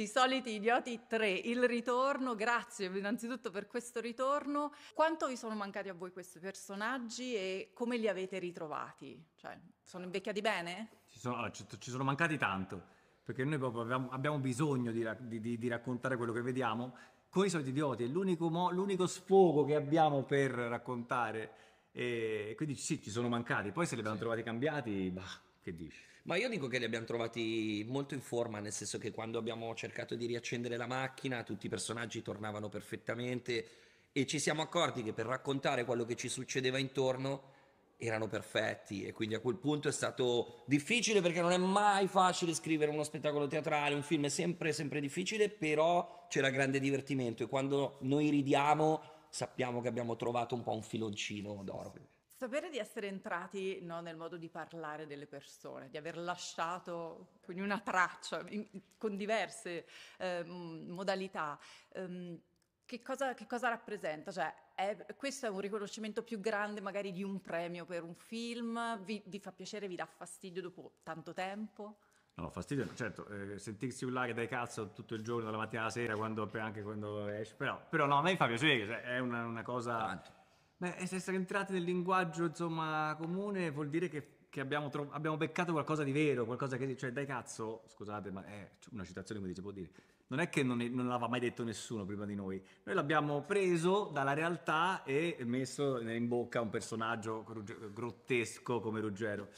I soliti idioti 3, il ritorno, grazie innanzitutto per questo ritorno. Quanto vi sono mancati a voi questi personaggi e come li avete ritrovati? Cioè, sono invecchiati bene? Ci sono, ah, ci sono mancati tanto, perché noi proprio abbiamo, abbiamo bisogno di, di, di, di raccontare quello che vediamo con i soliti idioti, è l'unico, mo- l'unico sfogo che abbiamo per raccontare. E quindi sì, ci sono mancati, poi se li abbiamo sì. trovati cambiati, bah, che dici? Ma io dico che li abbiamo trovati molto in forma, nel senso che quando abbiamo cercato di riaccendere la macchina, tutti i personaggi tornavano perfettamente e ci siamo accorti che per raccontare quello che ci succedeva intorno erano perfetti e quindi a quel punto è stato difficile perché non è mai facile scrivere uno spettacolo teatrale, un film è sempre sempre difficile, però c'era grande divertimento e quando noi ridiamo sappiamo che abbiamo trovato un po' un filoncino d'oro. Sì. Sapere di essere entrati no, nel modo di parlare delle persone, di aver lasciato quindi una traccia in, con diverse eh, modalità, ehm, che, cosa, che cosa, rappresenta? Cioè, è, questo è un riconoscimento più grande magari di un premio per un film? Vi, vi fa piacere, vi dà fastidio dopo tanto tempo? No, fastidio, certo, eh, sentirsi urlare dai cazzo tutto il giorno, dalla mattina alla sera, quando, anche quando esce, però, però no, a me mi fa piacere, cioè, è una, una cosa... Tanto Beh, essere entrati nel linguaggio, insomma, comune vuol dire che, che abbiamo, tro- abbiamo beccato qualcosa di vero, qualcosa che... Cioè, dai cazzo, scusate, ma è cioè, una citazione come si può dire. Non è che non, è- non l'aveva mai detto nessuno prima di noi. Noi l'abbiamo preso dalla realtà e messo in bocca a un personaggio grottesco come Ruggero.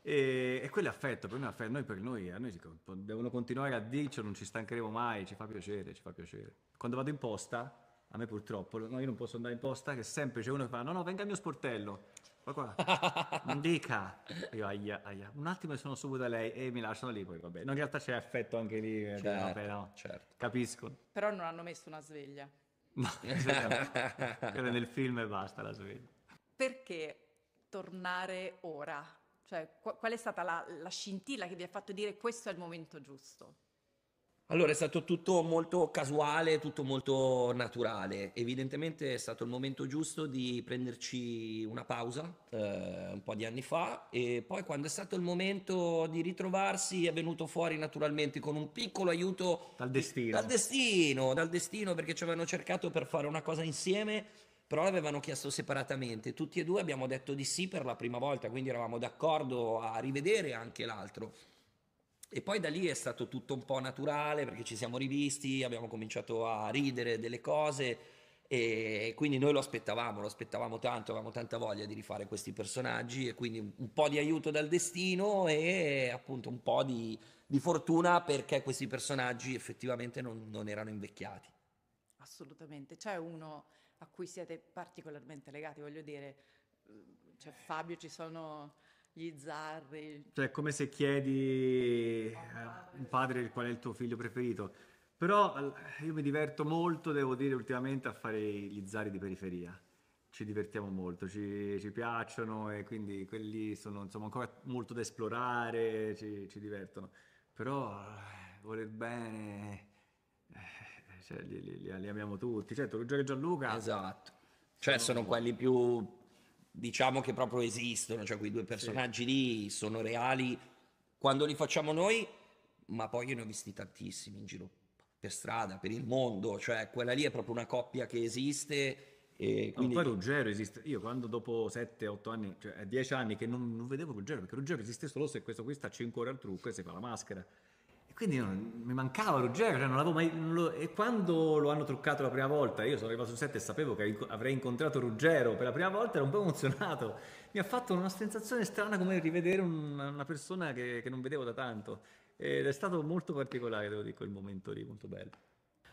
E, e quello è affetto, per noi affetto. Noi per noi, a noi si- devono continuare a dirci, non ci stancheremo mai, ci fa piacere, ci fa piacere. Quando vado in posta a me purtroppo, no, io non posso andare in posta, che sempre c'è cioè uno che fa, no, no, venga il mio sportello, va qua, non dica, io, aia, aia, un attimo e sono subito da lei e mi lasciano lì, poi vabbè, no, in realtà c'è affetto anche lì, eh, vabbè, certo, no. certo. capisco. Però non hanno messo una sveglia. No, nel film e basta la sveglia. Perché tornare ora? Cioè, qual è stata la, la scintilla che vi ha fatto dire questo è il momento giusto? Allora, è stato tutto molto casuale, tutto molto naturale. Evidentemente è stato il momento giusto di prenderci una pausa eh, un po' di anni fa e poi quando è stato il momento di ritrovarsi è venuto fuori naturalmente con un piccolo aiuto dal destino. Dal destino, dal destino perché ci avevano cercato per fare una cosa insieme, però l'avevano chiesto separatamente. Tutti e due abbiamo detto di sì per la prima volta, quindi eravamo d'accordo a rivedere anche l'altro. E poi da lì è stato tutto un po' naturale perché ci siamo rivisti, abbiamo cominciato a ridere delle cose e quindi noi lo aspettavamo, lo aspettavamo tanto, avevamo tanta voglia di rifare questi personaggi e quindi un po' di aiuto dal destino e appunto un po' di, di fortuna perché questi personaggi effettivamente non, non erano invecchiati. Assolutamente, c'è uno a cui siete particolarmente legati, voglio dire, c'è cioè, Fabio, ci sono gli zarri. Cioè, è come se chiedi a eh, un padre qual è il tuo figlio preferito. Però eh, io mi diverto molto, devo dire, ultimamente a fare gli zari di periferia. Ci divertiamo molto, ci, ci piacciono e quindi quelli sono insomma, ancora molto da esplorare, ci, ci divertono. Però eh, voler bene, cioè, li, li, li, amiamo tutti. Certo, Ruggero e Gianluca... Esatto. Cioè sono quelli più diciamo che proprio esistono, cioè quei due personaggi sì. lì sono reali quando li facciamo noi, ma poi io ne ho visti tantissimi in giro per strada, per il mondo, cioè quella lì è proprio una coppia che esiste. E quindi... No, poi Ruggero esiste, io quando dopo 7-8 anni, cioè 10 anni che non, non, vedevo Ruggero, perché Ruggero esiste solo se questo qui sta 5 ore al trucco e si fa la maschera. E quindi non, mi mancava Ruggero, cioè non l'avevo mai... Non lo, e quando lo hanno truccato la prima volta, io sono arrivato su set e sapevo che avrei incontrato Ruggero per la prima volta, ero un po' emozionato. Mi ha fatto una sensazione strana come rivedere una, una persona che, che non vedevo da tanto. Ed è stato molto particolare, devo dire, quel momento lì, molto bello.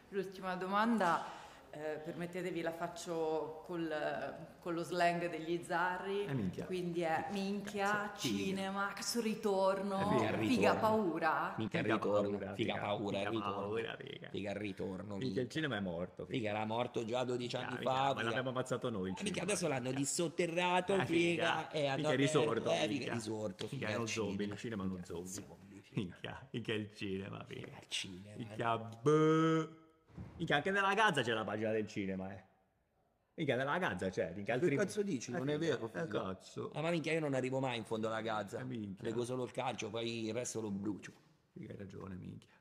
L'ultima domanda eh, permettetevi la faccio col, con lo slang degli zarri, è eh, minchia. quindi è minchia, Cazzo, cinema, figa. cazzo ritorno, eh, figa, ritorno. figa paura. Minchia ritorno, paura, figa paura, figa, ritorno. Paura, figa. figa ritorno. Minchia, il cinema è morto. Figa, era morto già 12 anni ah, fa. Figa. l'abbiamo ammazzato noi. Eh, minchia, adesso l'hanno disotterrato, eh, figa, è andato. Figa è risorto. Eh, figa, è risorto. Figa, è uno zombie, il cinema è uno zombie. Minchia, minchia il cinema, figa. Minchia il cinema. Minchia, Minchia, anche nella Gaza c'è la pagina del cinema, eh. Minchia, nella Gaza c'è. Minchia, altri... Che cazzo dici? Non è eh, vero. Eh, cazzo. Ah, ma minchia, io non arrivo mai in fondo alla Gaza. Eh, Prego solo il calcio, poi il resto lo brucio. Minchia, hai ragione, minchia.